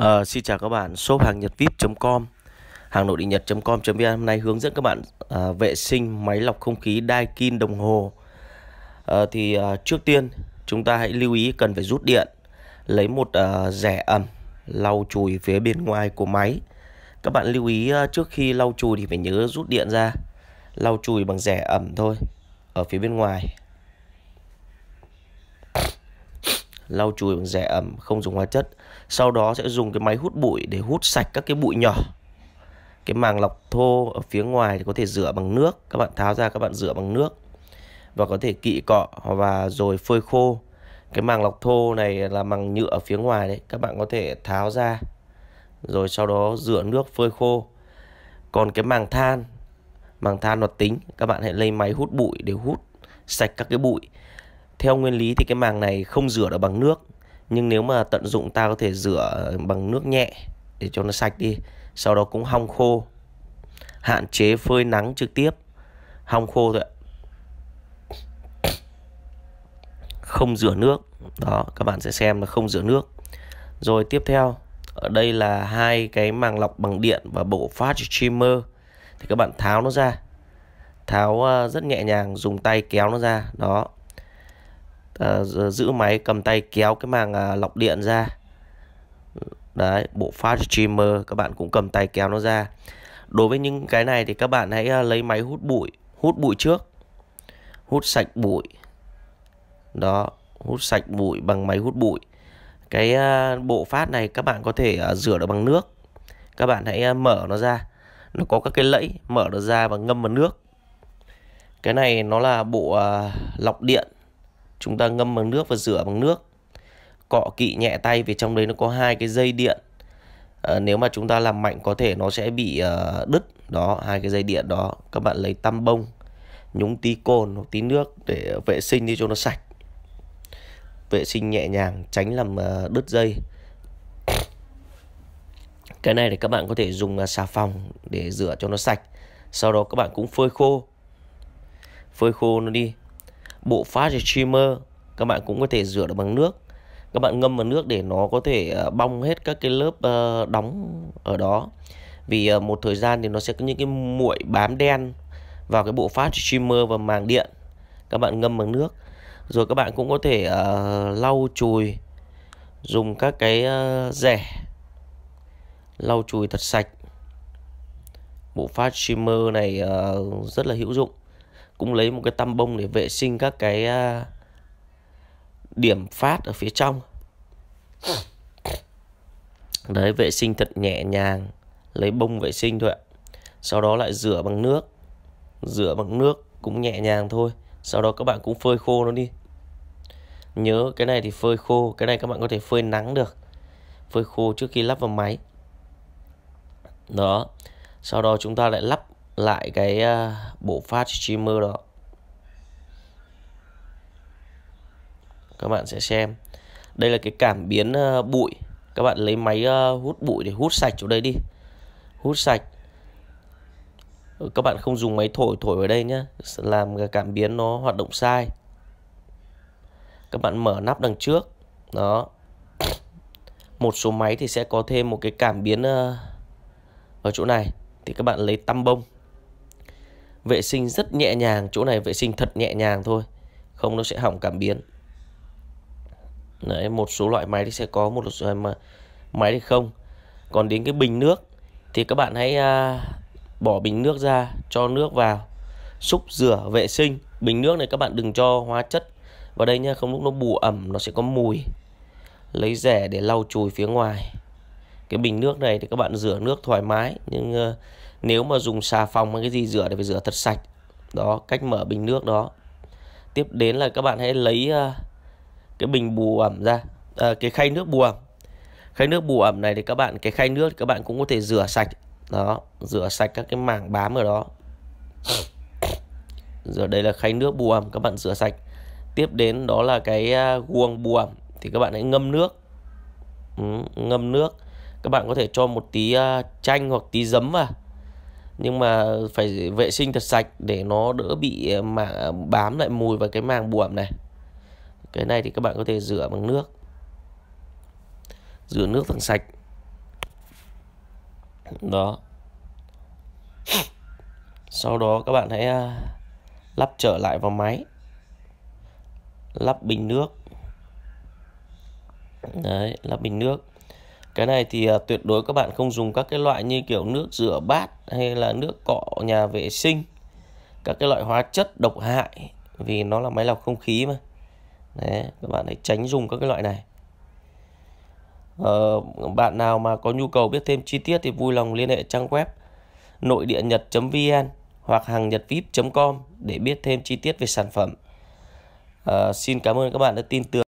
À, xin chào các bạn, shop hàng nhật vip.com Hàng nội địa nhật.com.vn hôm nay hướng dẫn các bạn à, vệ sinh máy lọc không khí Daikin đồng hồ à, Thì à, trước tiên chúng ta hãy lưu ý cần phải rút điện Lấy một à, rẻ ẩm lau chùi phía bên ngoài của máy Các bạn lưu ý trước khi lau chùi thì phải nhớ rút điện ra Lau chùi bằng rẻ ẩm thôi Ở phía bên ngoài lau chùi bằng rẻ ẩm không dùng hóa chất sau đó sẽ dùng cái máy hút bụi để hút sạch các cái bụi nhỏ cái màng lọc thô ở phía ngoài thì có thể rửa bằng nước các bạn tháo ra các bạn rửa bằng nước và có thể kỵ cọ và rồi phơi khô cái màng lọc thô này là màng nhựa ở phía ngoài đấy các bạn có thể tháo ra rồi sau đó rửa nước phơi khô còn cái màng than màng than hoạt tính các bạn hãy lấy máy hút bụi để hút sạch các cái bụi theo nguyên lý thì cái màng này không rửa được bằng nước nhưng nếu mà tận dụng ta có thể rửa bằng nước nhẹ để cho nó sạch đi sau đó cũng hong khô hạn chế phơi nắng trực tiếp hong khô thôi ạ không rửa nước đó các bạn sẽ xem là không rửa nước rồi tiếp theo ở đây là hai cái màng lọc bằng điện và bộ fast trimmer thì các bạn tháo nó ra tháo ờ, rất nhẹ nhàng dùng tay kéo nó ra đó Ờ, giữ máy cầm tay kéo cái màng à, lọc điện ra đấy bộ fast streamer các bạn cũng cầm tay kéo nó ra đối với những cái này thì các bạn hãy à, lấy máy hút bụi hút bụi trước hút sạch bụi đó hút sạch bụi bằng máy hút bụi cái à, bộ phát này các bạn có thể rửa được bằng nước các bạn hãy mở nó ra nó có các cái lẫy mở nó ra và ngâm vào nước cái này nó là bộ lọc điện chúng ta ngâm bằng nước và rửa bằng nước cọ kỵ nhẹ tay vì trong đấy nó có hai cái dây điện à, nếu mà chúng ta làm mạnh có thể nó sẽ bị uh, đứt đó hai cái dây điện đó các bạn lấy tăm bông nhúng tí cồn hoặc tí nước để vệ sinh đi cho nó sạch vệ sinh nhẹ nhàng tránh làm uh, đứt dây cái này thì các bạn có thể dùng xà phòng để rửa cho nó sạch sau đó các bạn cũng phơi khô phơi khô nó đi bộ fast streamer các bạn cũng có thể rửa được bằng nước các bạn ngâm vào nước để nó có thể ờ, bong hết các cái lớp ờ, đóng ở đó vì ờ, một thời gian thì nó sẽ có những cái muội bám đen vào cái bộ phát streamer và màng điện các bạn ngâm bằng nước rồi các bạn cũng có thể lau chùi dùng các cái rẻ lau chùi thật sạch bộ phát streamer này rất là hữu dụng cũng lấy một cái tăm bông để vệ sinh các cái à, điểm phát ở phía trong đấy vệ sinh thật nhẹ nhàng lấy bông vệ sinh thôi ạ sau đó lại rửa bằng nước rửa bằng nước cũng nhẹ nhàng thôi sau đó các bạn cũng phơi khô nó đi nhớ cái này thì phơi khô cái này các bạn có thể phơi nắng được phơi khô trước khi lắp vào máy đó sau đó chúng ta lại lắp lại cái ờ, bộ phát streamer đó các bạn sẽ xem đây là cái cảm biến ờ, bụi các bạn lấy máy ờ, hút bụi để hút sạch chỗ đây đi hút sạch ừ, các bạn không dùng máy thổi thổi ở đây nhé làm cảm biến nó hoạt động sai các bạn mở nắp đằng trước đó một số máy thì sẽ có thêm một cái cảm biến ở chỗ này thì các bạn lấy tăm bông Vệ sinh rất nhẹ nhàng, chỗ này vệ sinh thật nhẹ nhàng thôi. Không nó sẽ hỏng cảm biến. Đấy, một số loại máy thì sẽ có một số loại máy thì không. Còn đến cái bình nước thì các bạn hãy à, bỏ bình nước ra, cho nước vào, xúc rửa vệ sinh. Bình nước này các bạn đừng cho hóa chất vào đây nha không lúc nó bù ẩm nó sẽ có mùi. Lấy rẻ để lau chùi phía ngoài cái bình nước này thì các bạn rửa nước thoải mái nhưng uh, nếu mà dùng xà phòng hay cái gì rửa thì phải rửa thật sạch đó cách mở bình nước đó tiếp đến là các bạn hãy lấy uh, cái bình bù ẩm ra à, cái khay nước bù ẩm khay nước bù ẩm này thì các bạn cái khay nước thì các bạn cũng có thể rửa sạch đó rửa sạch các cái mảng bám ở đó rửa đây là khay nước bù ẩm các bạn rửa sạch tiếp đến đó là cái guồng bù ẩm thì các bạn hãy ngâm nước ừ, ngâm nước các bạn có thể cho một tí à, chanh hoặc tí giấm vào nhưng mà phải vệ sinh thật sạch để nó đỡ bị mà bám lại mùi vào cái màng buồm này cái này thì các bạn có thể rửa bằng nước rửa nước thật sạch đó sau đó các bạn hãy à, lắp trở lại vào máy lắp bình nước đấy lắp bình nước cái này thì à, tuyệt đối các bạn không dùng các cái loại như kiểu nước rửa bát hay là nước cọ nhà vệ sinh các cái loại hóa chất độc hại vì nó là máy lọc không khí mà Đấy, các bạn hãy tránh dùng các cái loại này ờ, bạn nào mà có nhu cầu biết thêm chi tiết thì vui lòng liên hệ trang web nội địa nhật vn hoặc hàng nhật vip com để biết thêm chi tiết về sản phẩm ờ, xin cảm ơn các bạn đã tin tưởng